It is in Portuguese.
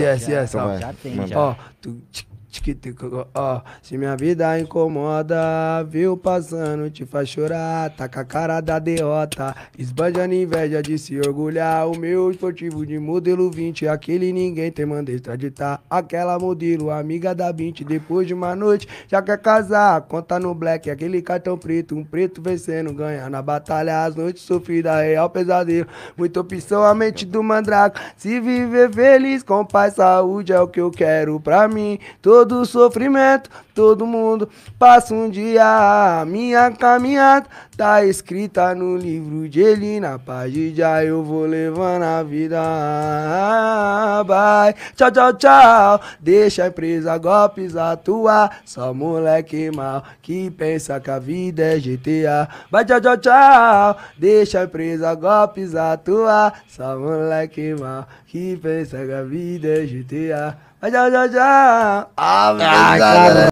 yes, yes. Come on. Oh, to. Se minha vida incomoda, viu passando, te faz chorar. Tá com a cara da derrota, esbanjando inveja de se orgulhar. O meu esportivo de modelo 20, aquele ninguém tem manda extraditar. Tá. Aquela modelo, amiga da 20, depois de uma noite, já quer casar. Conta no black, aquele cartão preto, um preto vencendo, ganha na batalha. As noites sofridas, real pesadelo. Muita opção, a mente do mandraco. Se viver feliz com paz, saúde é o que eu quero pra mim. Todo do sofrimento, todo mundo passa um dia. a Minha caminhada tá escrita no livro de Eli, na página eu vou levando a vida. Vai, tchau, tchau, tchau. Deixa a empresa golpes atuar. Só moleque mal que pensa que a vida é GTA. Vai, tchau, tchau, tchau. Deixa a empresa golpes atuar. Só moleque mal que pensa que a vida é GTA. Vai, tchau, tchau, tchau. Ah! 啊！真的。